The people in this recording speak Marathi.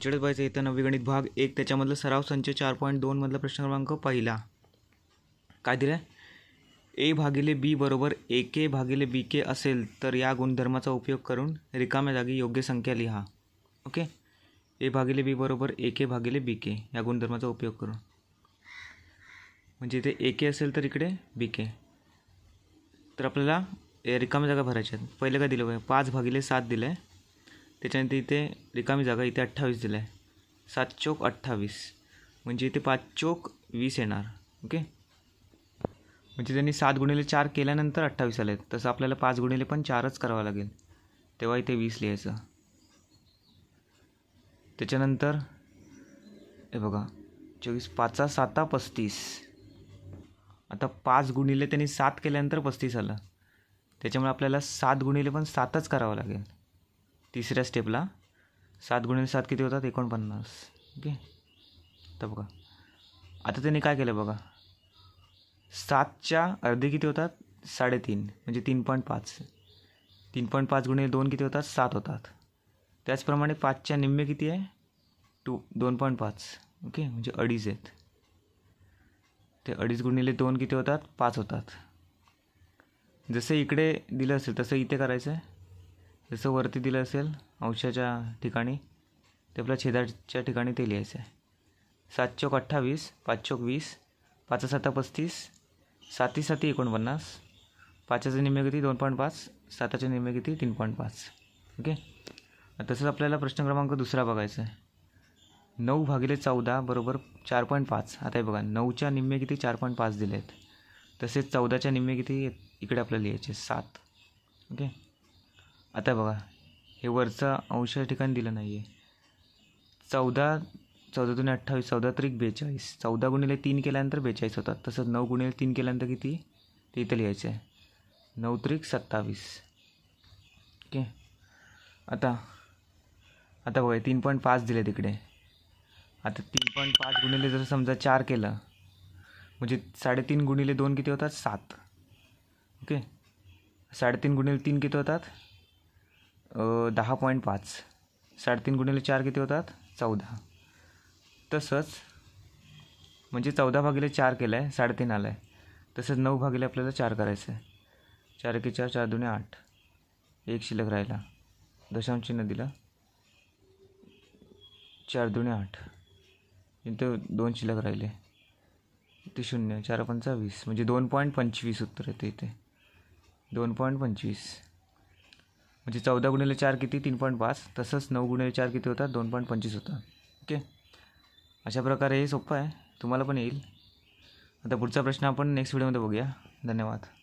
अठ्ठेचाळीस बायचा नवी नवीगणित भाग एक त्याच्यामधलं सराव संच चार पॉईंट दोनमधला प्रश्न क्रमांक पहिला काय दिलं आहे ए भागिले बी बरोबर ए के भागिले बी के असेल तर या गुणधर्माचा उपयोग करून रिकाम्या जागी योग्य संख्या लिहा ओके ए भागिले बी बरोबर ए के भागिले बी के या गुणधर्माचा उपयोग करून म्हणजे इथे ए के असेल तर इकडे बी के तर आपल्याला रिकाम्या जागा भरायच्या आहेत पहिले काय दिलं पाहिजे पाच भागिले सात दिलं आहे त्याच्यानंतर इथे रिकामी जागा इथे अठ्ठावीस दिलं आहे सात चोक अठ्ठावीस म्हणजे इथे पाच चोक वीस येणार ओके म्हणजे त्यांनी सात गुणिले चार केल्यानंतर अठ्ठावीस आले तसं आपल्याला पाच गुणिले पण चारच करावं लागेल तेव्हा इथे वीस लिहायचं त्याच्यानंतर हे बघा चोवीस पाचा साता पस्तीस आता पाच गुणिले त्यांनी सात केल्यानंतर पस्तीस आलं त्याच्यामुळे आपल्याला सात गुणिले पण सातच करावं लागेल तिसऱ्या स्टेपला सात गुणिले सात किती होतात एकोणपन्नास ओके तर बघा आता त्यांनी काय केलं बघा सातच्या अर्धे किती होतात साडेतीन म्हणजे तीन पॉईंट पाच तीन पॉईंट पाच गुणिले दोन किती होतात सात होतात त्याचप्रमाणे पाचच्या निम्मे किती आहे टू दोन पॉईंट पाच ओके म्हणजे अडीच आहेत ते अडीच गुणिले दोन किती होतात पाच होतात जसं इकडे दिलं असेल तसं इथे करायचं आहे जसं वरती दिलं असेल अंशाच्या ठिकाणी ते आपल्या छेदाच्या ठिकाणी ते लिहायचं आहे सात चौक अठ्ठावीस पाच चौक वीस पाच सात पस्तीस साती साती एकोणपन्नास पाचाचे निम्मे किती दोन पॉईंट पाच साताचे निम्मे किती तीन पॉईंट पाच ओके तसंच आपल्याला प्रश्न क्रमांक दुसरा बघायचा आहे नऊ भागिले चौदा बरोबर चार पॉईंट पाच आता हे बघा नऊच्या निम्मे किती चार पॉईंट पाच दिले आहेत तसेच चौदाच्या निम्मे किती इकडे आपल्याला लिहायचे सात ओके आता बघा हे वरचं अंश ठिकाणी दिलं नाही आहे चौदा चौदा दोन्ही अठ्ठावीस चौदा तरी बेचाळीस चौदा गुणिले तीन केल्यानंतर बेचाळीस होतात तसंच नऊ गुणिले तीन केल्यानंतर किती ते इथं लिहायचं आहे नऊ त्रिक सत्तावीस ओके आता आता बघा तीन पॉईंट पाच दिले तिकडे आता तीन पॉईंट पाच गुणिले जर समजा चार केलं म्हणजे साडेतीन गुणिले दोन किती होतात सात ओके साडेतीन गुणिले तीन किती होतात दहा पॉईंट पाच साडेतीन गुणिले चार किती होतात चौदा तसंच म्हणजे चौदा भागिले चार केलं आहे साडेतीन आलं आहे तसंच नऊ भागिले आपल्याला चार करायचं आहे चार एके चार चार दोन्ही आठ एक शिल्लक राहिला दशांश चिन्ह चार दोन्ही आठ इथं दोन शिल्लक राहिले ते शून्य चार पंचावीस म्हणजे दोन पॉईंट पंचवीस उत्तर येते इथे दोन पॉईंट पंचवीस म्हणजे चौदा गुणिले चार किती तीन पॉईंट पाच तसंच नऊ गुणिले चार किती होता दोन पॉईंट पंचवीस होता ओके अशा प्रकारे हे सोपं आहे तुम्हाला पण येईल आता पुढचा प्रश्न आपण नेक्स्ट व्हिडिओमध्ये बघूया धन्यवाद